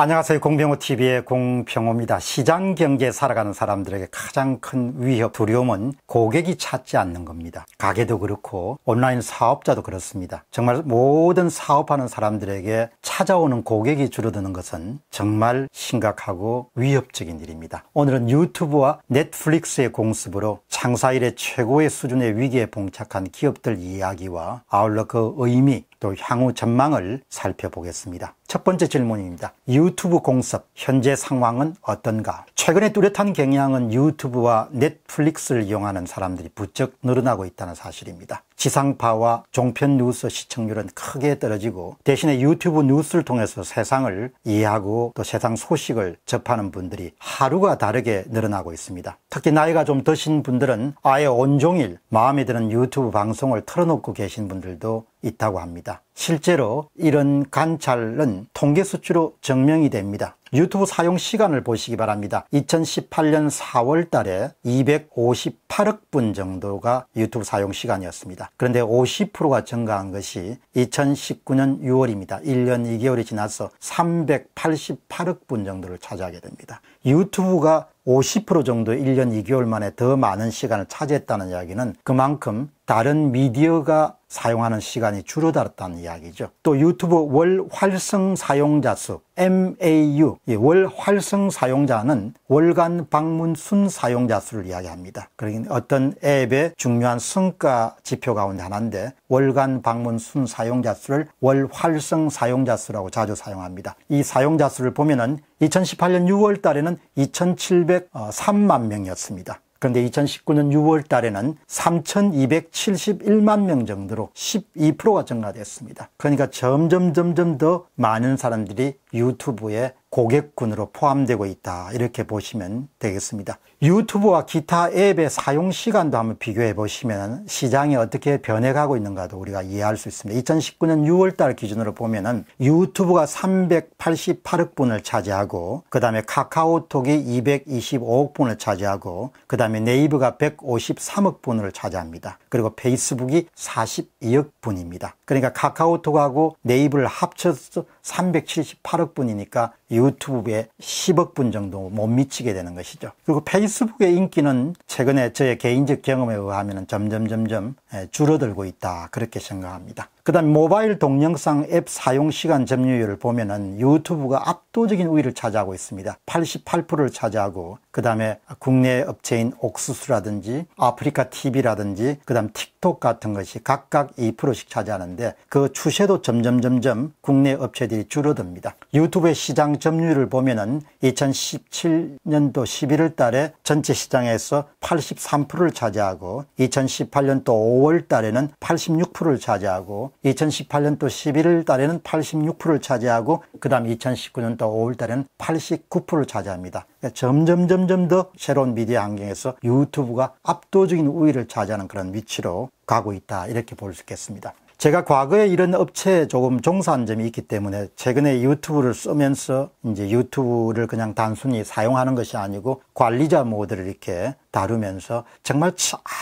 안녕하세요. 공병호TV의 공병호입니다. 시장 경제에 살아가는 사람들에게 가장 큰 위협, 두려움은 고객이 찾지 않는 겁니다. 가게도 그렇고 온라인 사업자도 그렇습니다. 정말 모든 사업하는 사람들에게 찾아오는 고객이 줄어드는 것은 정말 심각하고 위협적인 일입니다. 오늘은 유튜브와 넷플릭스의 공습으로 창사 일의 최고의 수준의 위기에 봉착한 기업들 이야기와 아울러 그 의미, 또 향후 전망을 살펴보겠습니다. 첫 번째 질문입니다. 유튜브 공습 현재 상황은 어떤가? 최근에 뚜렷한 경향은 유튜브와 넷플릭스를 이용하는 사람들이 부쩍 늘어나고 있다는 사실입니다. 지상파와 종편 뉴스 시청률은 크게 떨어지고 대신에 유튜브 뉴스를 통해서 세상을 이해하고 또 세상 소식을 접하는 분들이 하루가 다르게 늘어나고 있습니다. 특히 나이가 좀 드신 분들은 아예 온종일 마음에 드는 유튜브 방송을 틀어놓고 계신 분들도 있다고 합니다. 실제로 이런 관찰은 통계 수치로 증명이 됩니다. 유튜브 사용 시간을 보시기 바랍니다. 2018년 4월 달에 258억 분 정도가 유튜브 사용 시간이었습니다. 그런데 50%가 증가한 것이 2019년 6월입니다. 1년 2개월이 지나서 388억 분 정도를 차지하게 됩니다. 유튜브가 50% 정도 1년 2개월 만에 더 많은 시간을 차지했다는 이야기는 그만큼 다른 미디어가 사용하는 시간이 줄어들었다는 이야기죠. 또 유튜브 월 활성 사용자 수 MAU 예, 월 활성 사용자는 월간 방문 순 사용자 수를 이야기합니다. 그러니까 어떤 앱의 중요한 성과 지표 가운데 하나인데 월간 방문 순 사용자 수를 월 활성 사용자 수라고 자주 사용합니다. 이 사용자 수를 보면은 2018년 6월 달에는 2,700 3,903만 명이었습니다. 그런데 2019년 6월 달에는 3,271만 명 정도로 12%가 증가됐습니다. 그러니까 점점 점점 더 많은 사람들이 유튜브의 고객군으로 포함되고 있다 이렇게 보시면 되겠습니다 유튜브와 기타 앱의 사용 시간도 한번 비교해 보시면 시장이 어떻게 변해가고 있는가도 우리가 이해할 수 있습니다 2019년 6월달 기준으로 보면 은 유튜브가 388억 분을 차지하고 그 다음에 카카오톡이 225억 분을 차지하고 그 다음에 네이버가 153억 분을 차지합니다 그리고 페이스북이 42억 분입니다 그러니까 카카오톡하고 네이버를 합쳐서 378억 분이니까 유튜브에 10억 분 정도 못 미치게 되는 것이죠. 그리고 페이스북의 인기는 최근에 저의 개인적 경험에 의하면 점점 점점 예, 줄어들고 있다 그렇게 생각합니다. 그 다음에 모바일 동영상 앱 사용 시간 점유율을 보면은 유튜브가 압도적인 우위를 차지하고 있습니다. 88%를 차지하고, 그 다음에 국내 업체인 옥수수라든지 아프리카 TV라든지, 그 다음 틱톡 같은 것이 각각 2%씩 차지하는데 그 추세도 점점 점점 국내 업체들이 줄어듭니다. 유튜브의 시장 점유율을 보면은 2017년도 11월 달에 전체 시장에서 83%를 차지하고 2018년도 5월 달에는 86%를 차지하고 2018년도 11월 달에는 86%를 차지하고 그 다음 2019년도 5월 달에는 89%를 차지합니다. 그러니까 점점 점점 더 새로운 미디어 환경에서 유튜브가 압도적인 우위를 차지하는 그런 위치로 가고 있다 이렇게 볼 수 있겠습니다. 제가 과거에 이런 업체에 조금 종사한 점이 있기 때문에 최근에 유튜브를 쓰면서 이제 유튜브를 그냥 단순히 사용하는 것이 아니고 관리자 모드를 이렇게 다루면서 정말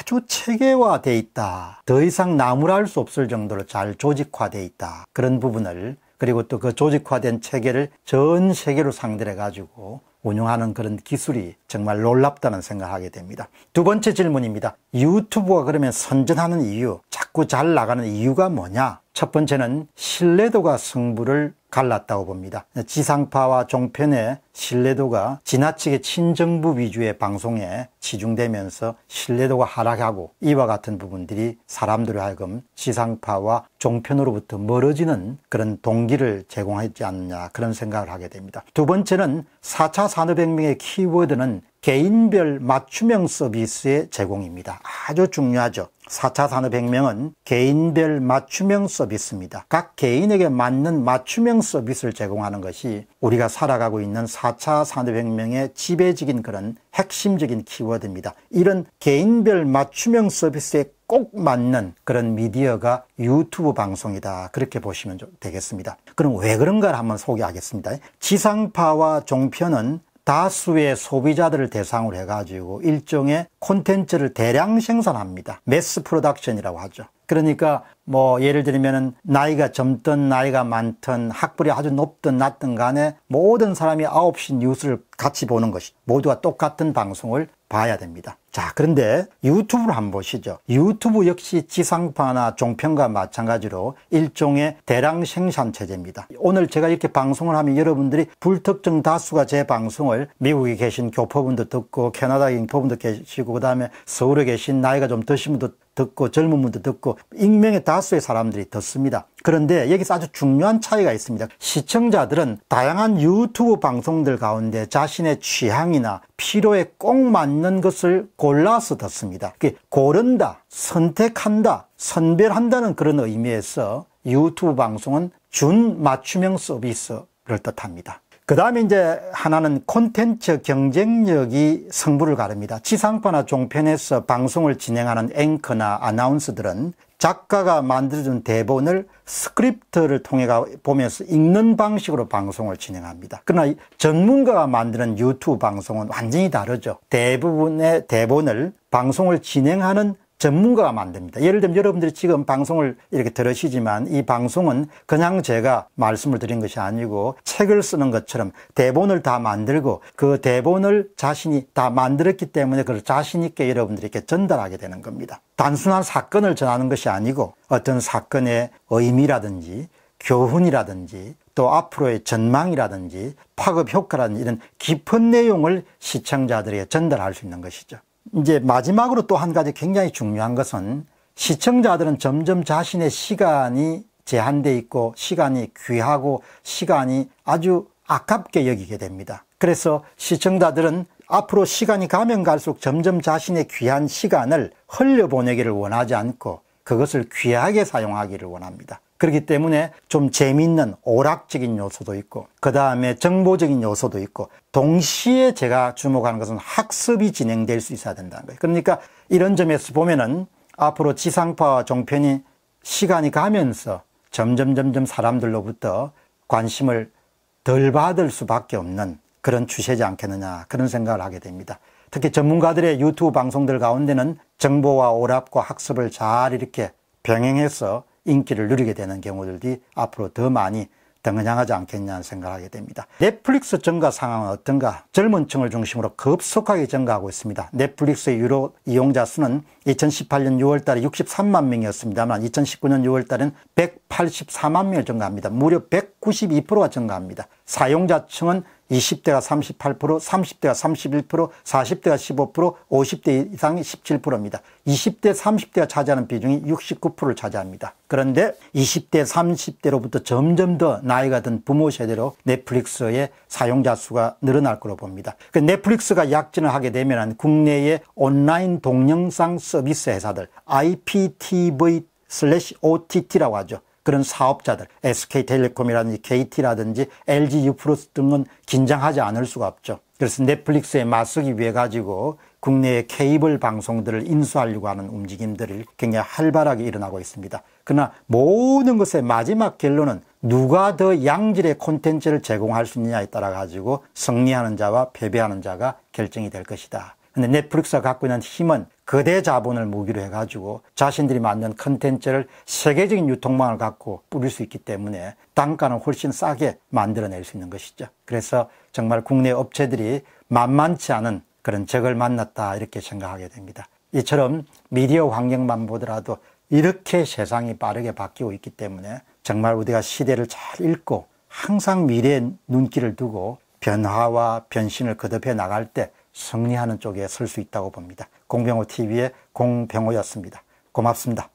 아주 체계화돼 있다. 더 이상 나무랄 수 없을 정도로 잘 조직화돼 있다. 그런 부분을 그리고 또 그 조직화된 체계를 전 세계로 상대해 가지고 운용하는 그런 기술이 정말 놀랍다는 생각하게 됩니다. 두 번째 질문입니다. 유튜브가 그러면 선전하는 이유, 자꾸 잘 나가는 이유가 뭐냐? 첫 번째는 신뢰도가 승부를 갈랐다고 봅니다. 지상파와 종편의 신뢰도가 지나치게 친정부 위주의 방송에 치중되면서 신뢰도가 하락하고 이와 같은 부분들이 사람들을 하여금 지상파와 종편으로부터 멀어지는 그런 동기를 제공하지 않느냐 그런 생각을 하게 됩니다. 두 번째는 4차 산업혁명의 키워드는 개인별 맞춤형 서비스의 제공입니다. 아주 중요하죠. 4차 산업혁명은 개인별 맞춤형 서비스입니다. 각 개인에게 맞는 맞춤형 서비스를 제공하는 것이 우리가 살아가고 있는 4차 산업혁명의 지배적인 그런 핵심적인 키워드입니다. 이런 개인별 맞춤형 서비스에 꼭 맞는 그런 미디어가 유튜브 방송이다. 그렇게 보시면 되겠습니다. 그럼 왜 그런가를 한번 소개하겠습니다. 지상파와 종편은 다수의 소비자들을 대상으로 해가지고 일종의 콘텐츠를 대량 생산합니다. 매스 프로덕션이라고 하죠. 그러니까 뭐 예를 들면은 나이가 젊든 나이가 많든 학벌이 아주 높든 낮든 간에 모든 사람이 9시 뉴스를 같이 보는 것이 모두가 똑같은 방송을 봐야 됩니다. 자 그런데 유튜브를 한번 보시죠 유튜브 역시 지상파나 종편과 마찬가지로 일종의 대량 생산 체제입니다 오늘 제가 이렇게 방송을 하면 여러분들이 불특정 다수가 제 방송을 미국에 계신 교포분도 듣고 캐나다에 교포분도 계시고 그 다음에 서울에 계신 나이가 좀 드신 분도 듣고 젊은 분도 듣고 익명의 다수의 사람들이 듣습니다. 그런데 여기서 아주 중요한 차이가 있습니다. 시청자들은 다양한 유튜브 방송들 가운데 자신의 취향이나 필요에 꼭 맞는 것을 고 골라서 듣습니다. 고른다, 선택한다, 선별한다는 그런 의미에서 유튜브 방송은 준 맞춤형 서비스를 뜻합니다. 그 다음에 이제 하나는 콘텐츠 경쟁력이 성부를 가릅니다. 지상파나 종편에서 방송을 진행하는 앵커나 아나운서들은 작가가 만들어준 대본을 스크립트를 통해 보면서 읽는 방식으로 방송을 진행합니다. 그러나 전문가가 만드는 유튜브 방송은 완전히 다르죠. 대부분의 대본을 방송을 진행하는 전문가가 만듭니다. 예를 들면 여러분들이 지금 방송을 이렇게 들으시지만 이 방송은 그냥 제가 말씀을 드린 것이 아니고 책을 쓰는 것처럼 대본을 다 만들고 그 대본을 자신이 다 만들었기 때문에 그걸 자신있게 여러분들에게 전달하게 되는 겁니다. 단순한 사건을 전하는 것이 아니고 어떤 사건의 의미라든지 교훈이라든지 또 앞으로의 전망이라든지 파급 효과라든지 이런 깊은 내용을 시청자들에게 전달할 수 있는 것이죠. 이제 마지막으로 또 한 가지 굉장히 중요한 것은 시청자들은 점점 자신의 시간이 제한돼 있고 시간이 귀하고 시간이 아주 아깝게 여기게 됩니다. 그래서 시청자들은 앞으로 시간이 가면 갈수록 점점 자신의 귀한 시간을 흘려보내기를 원하지 않고 그것을 귀하게 사용하기를 원합니다. 그렇기 때문에 좀 재미있는 오락적인 요소도 있고 그 다음에 정보적인 요소도 있고 동시에 제가 주목하는 것은 학습이 진행될 수 있어야 된다는 거예요. 그러니까 이런 점에서 보면은 앞으로 지상파와 종편이 시간이 가면서 점점 점점 사람들로부터 관심을 덜 받을 수밖에 없는 그런 추세지 않겠느냐 그런 생각을 하게 됩니다. 특히 전문가들의 유튜브 방송들 가운데는 정보와 오락과 학습을 잘 이렇게 병행해서 인기를 누리게 되는 경우들이 앞으로 더 많이 등장하지 않겠냐는 생각하게 을 됩니다. 넷플릭스 증가 상황은 어떤가? 젊은 층을 중심으로 급속하게 증가하고 있습니다. 넷플릭스의 유료 이용자 수는 2018년 6월 달에 63만 명이었습니다만 2019년 6월 달엔 184만 명이 증가합니다. 무려 192%가 증가합니다. 사용자 층은 20대가 38%, 30대가 31%, 40대가 15%, 50대 이상이 17%입니다. 20대, 30대가 차지하는 비중이 69%를 차지합니다. 그런데 20대, 30대로부터 점점 더 나이가 든 부모 세대로 넷플릭스의 사용자 수가 늘어날 거로 봅니다. 그 넷플릭스가 약진을 하게 되면 국내의 온라인 동영상 서비스 회사들 IPTV 슬래시 OTT라고 하죠. 그런 사업자들 SK텔레콤이라든지 KT라든지 LG 유프로스 등은 긴장하지 않을 수가 없죠. 그래서 넷플릭스에 맞서기 위해 가지고 국내의 케이블 방송들을 인수하려고 하는 움직임들이 굉장히 활발하게 일어나고 있습니다. 그러나 모든 것의 마지막 결론은 누가 더 양질의 콘텐츠를 제공할 수 있느냐에 따라 가지고 승리하는 자와 패배하는 자가 결정이 될 것이다. 근데 넷플릭스가 갖고 있는 힘은 거대 자본을 무기로 해가지고 자신들이 만든 컨텐츠를 세계적인 유통망을 갖고 뿌릴 수 있기 때문에 단가는 훨씬 싸게 만들어낼 수 있는 것이죠. 그래서 정말 국내 업체들이 만만치 않은 그런 적을 만났다 이렇게 생각하게 됩니다. 이처럼 미디어 환경만 보더라도 이렇게 세상이 빠르게 바뀌고 있기 때문에 정말 우리가 시대를 잘 읽고 항상 미래의 눈길을 두고 변화와 변신을 거듭해 나갈 때 승리하는 쪽에 설 수 있다고 봅니다. 공병호 TV의 공병호였습니다. 고맙습니다.